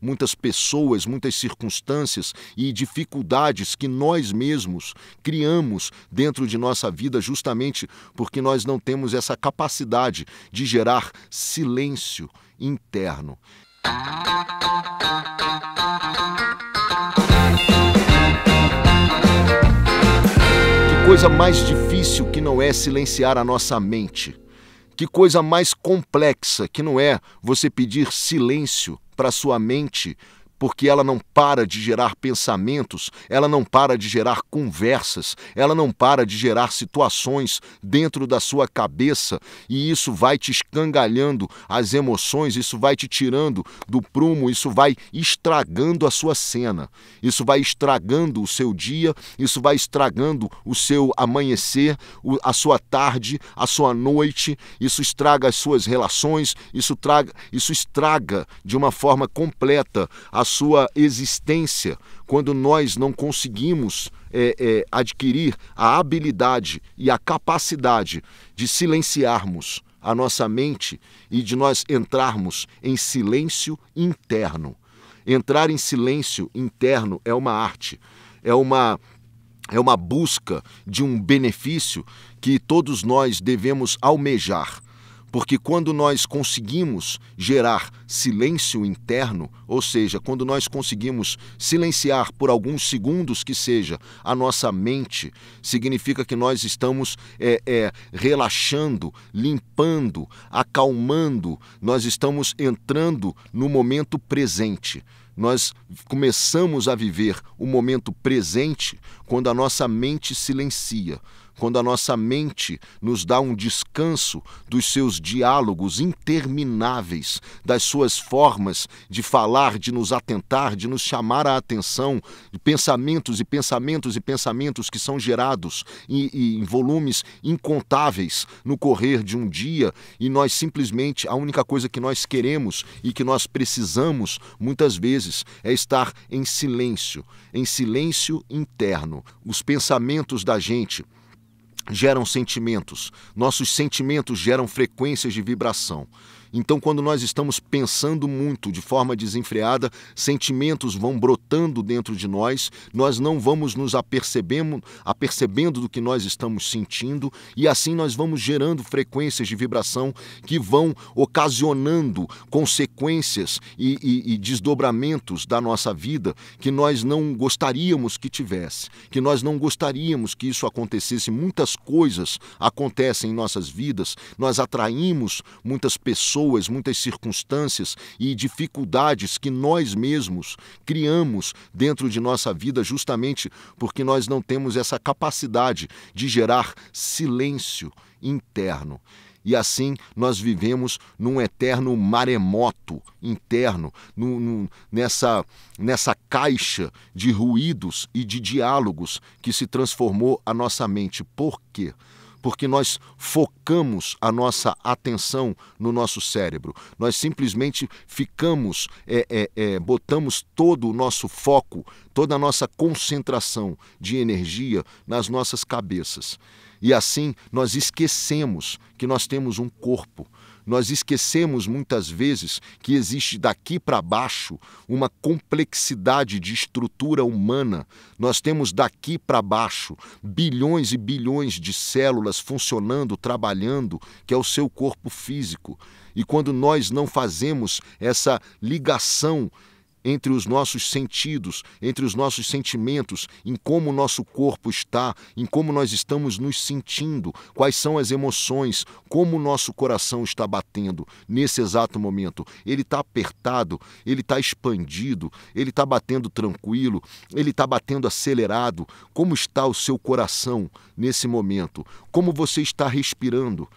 muitas pessoas, muitas circunstâncias e dificuldades que nós mesmos criamos dentro de nossa vida, justamente porque nós não temos essa capacidade de gerar silêncio interno. Que coisa mais difícil que não é silenciar a nossa mente. Que coisa mais complexa que não é você pedir silêncio para sua mente porque ela não para de gerar pensamentos, ela não para de gerar conversas, ela não para de gerar situações dentro da sua cabeça e isso vai te escangalhando as emoções, isso vai te tirando do prumo, isso vai estragando a sua cena, isso vai estragando o seu dia, isso vai estragando o seu amanhecer, a sua tarde, a sua noite, isso estraga as suas relações, isso, traga, isso estraga de uma forma completa a sua existência quando nós não conseguimos é, é, adquirir a habilidade e a capacidade de silenciarmos a nossa mente e de nós entrarmos em silêncio interno. Entrar em silêncio interno é uma arte, é uma é uma busca de um benefício que todos nós devemos almejar porque quando nós conseguimos gerar silêncio interno, ou seja, quando nós conseguimos silenciar por alguns segundos que seja a nossa mente, significa que nós estamos é, é, relaxando, limpando, acalmando, nós estamos entrando no momento presente nós começamos a viver o momento presente quando a nossa mente silencia quando a nossa mente nos dá um descanso dos seus diálogos intermináveis, das suas formas de falar, de nos atentar, de nos chamar a atenção, de pensamentos e pensamentos e pensamentos que são gerados em, em volumes incontáveis no correr de um dia e nós simplesmente a única coisa que nós queremos e que nós precisamos muitas vezes é estar em silêncio, em silêncio interno. Os pensamentos da gente geram sentimentos, nossos sentimentos geram frequências de vibração. Então, quando nós estamos pensando muito de forma desenfreada, sentimentos vão brotando dentro de nós, nós não vamos nos apercebendo, apercebendo do que nós estamos sentindo e assim nós vamos gerando frequências de vibração que vão ocasionando consequências e, e, e desdobramentos da nossa vida que nós não gostaríamos que tivesse, que nós não gostaríamos que isso acontecesse. Muitas coisas acontecem em nossas vidas, nós atraímos muitas pessoas pessoas, muitas circunstâncias e dificuldades que nós mesmos criamos dentro de nossa vida, justamente porque nós não temos essa capacidade de gerar silêncio interno e assim nós vivemos num eterno maremoto interno, num, num, nessa, nessa caixa de ruídos e de diálogos que se transformou a nossa mente. Por quê? porque nós focamos a nossa atenção no nosso cérebro. Nós simplesmente ficamos, é, é, é, botamos todo o nosso foco, toda a nossa concentração de energia nas nossas cabeças. E assim nós esquecemos que nós temos um corpo. Nós esquecemos muitas vezes que existe daqui para baixo uma complexidade de estrutura humana. Nós temos daqui para baixo bilhões e bilhões de células funcionando, trabalhando, que é o seu corpo físico. E quando nós não fazemos essa ligação entre os nossos sentidos, entre os nossos sentimentos, em como o nosso corpo está, em como nós estamos nos sentindo, quais são as emoções, como o nosso coração está batendo nesse exato momento. Ele está apertado, ele está expandido, ele está batendo tranquilo, ele está batendo acelerado. Como está o seu coração nesse momento? Como você está respirando?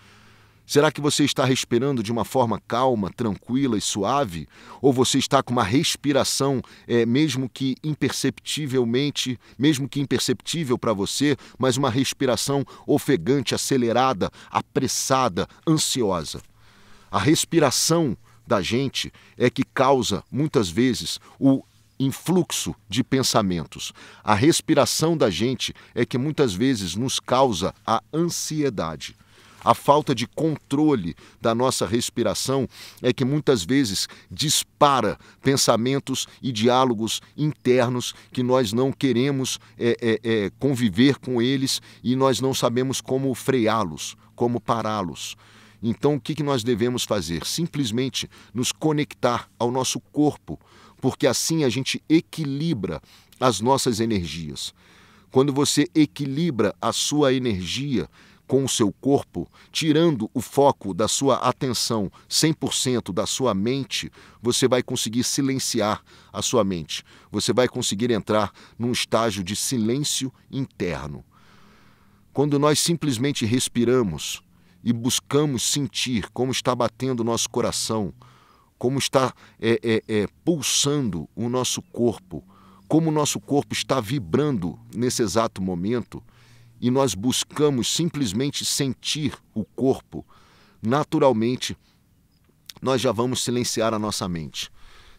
Será que você está respirando de uma forma calma, tranquila e suave? Ou você está com uma respiração, é, mesmo que imperceptivelmente, mesmo que imperceptível para você, mas uma respiração ofegante, acelerada, apressada, ansiosa? A respiração da gente é que causa, muitas vezes, o influxo de pensamentos. A respiração da gente é que muitas vezes nos causa a ansiedade a falta de controle da nossa respiração é que muitas vezes dispara pensamentos e diálogos internos que nós não queremos é, é, é, conviver com eles e nós não sabemos como freá-los, como pará-los. Então, o que, que nós devemos fazer? Simplesmente nos conectar ao nosso corpo, porque assim a gente equilibra as nossas energias. Quando você equilibra a sua energia, com o seu corpo, tirando o foco da sua atenção 100% da sua mente, você vai conseguir silenciar a sua mente. Você vai conseguir entrar num estágio de silêncio interno. Quando nós simplesmente respiramos e buscamos sentir como está batendo o nosso coração, como está é, é, é, pulsando o nosso corpo, como o nosso corpo está vibrando nesse exato momento e nós buscamos simplesmente sentir o corpo, naturalmente nós já vamos silenciar a nossa mente.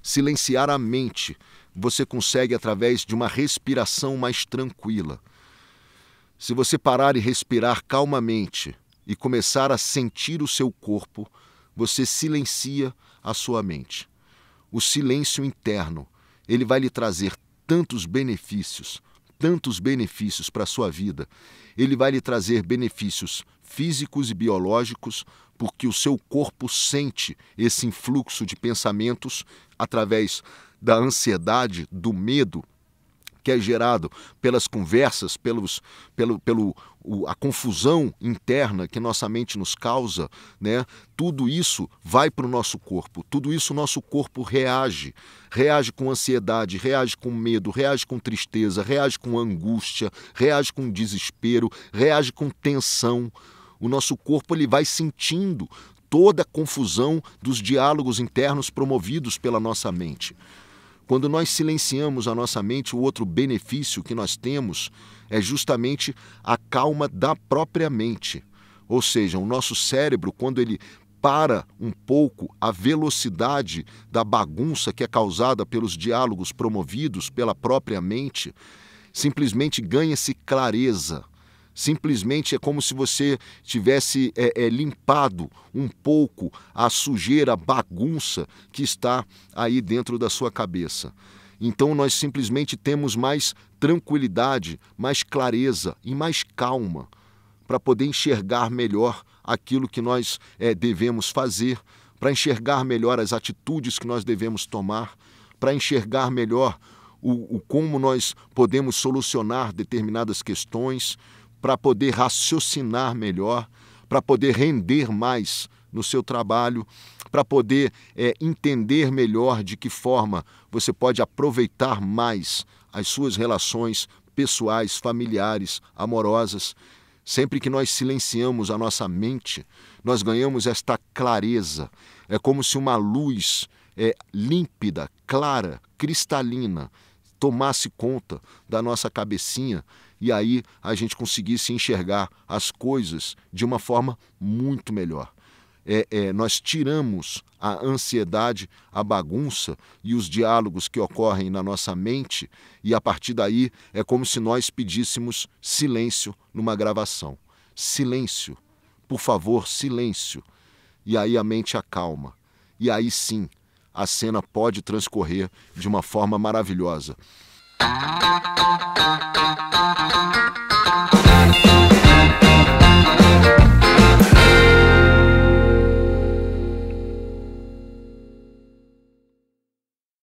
Silenciar a mente você consegue através de uma respiração mais tranquila. Se você parar e respirar calmamente e começar a sentir o seu corpo, você silencia a sua mente. O silêncio interno, ele vai lhe trazer tantos benefícios tantos benefícios para a sua vida. Ele vai lhe trazer benefícios físicos e biológicos, porque o seu corpo sente esse influxo de pensamentos através da ansiedade, do medo que é gerado pelas conversas, pelos, pelo, pelo o, a confusão interna que nossa mente nos causa, né? tudo isso vai para o nosso corpo, tudo isso o nosso corpo reage. Reage com ansiedade, reage com medo, reage com tristeza, reage com angústia, reage com desespero, reage com tensão. O nosso corpo ele vai sentindo toda a confusão dos diálogos internos promovidos pela nossa mente. Quando nós silenciamos a nossa mente, o outro benefício que nós temos é justamente a calma da própria mente. Ou seja, o nosso cérebro, quando ele para um pouco a velocidade da bagunça que é causada pelos diálogos promovidos pela própria mente, simplesmente ganha-se clareza. Simplesmente é como se você tivesse é, é, limpado um pouco a sujeira, a bagunça que está aí dentro da sua cabeça. Então nós simplesmente temos mais tranquilidade, mais clareza e mais calma para poder enxergar melhor aquilo que nós é, devemos fazer, para enxergar melhor as atitudes que nós devemos tomar, para enxergar melhor o, o como nós podemos solucionar determinadas questões para poder raciocinar melhor, para poder render mais no seu trabalho, para poder é, entender melhor de que forma você pode aproveitar mais as suas relações pessoais, familiares, amorosas. Sempre que nós silenciamos a nossa mente, nós ganhamos esta clareza. É como se uma luz é, límpida, clara, cristalina tomasse conta da nossa cabecinha e aí a gente conseguisse enxergar as coisas de uma forma muito melhor. É, é, nós tiramos a ansiedade, a bagunça e os diálogos que ocorrem na nossa mente, e a partir daí é como se nós pedíssemos silêncio numa gravação. Silêncio, por favor, silêncio. E aí a mente acalma. E aí sim, a cena pode transcorrer de uma forma maravilhosa. Thank you.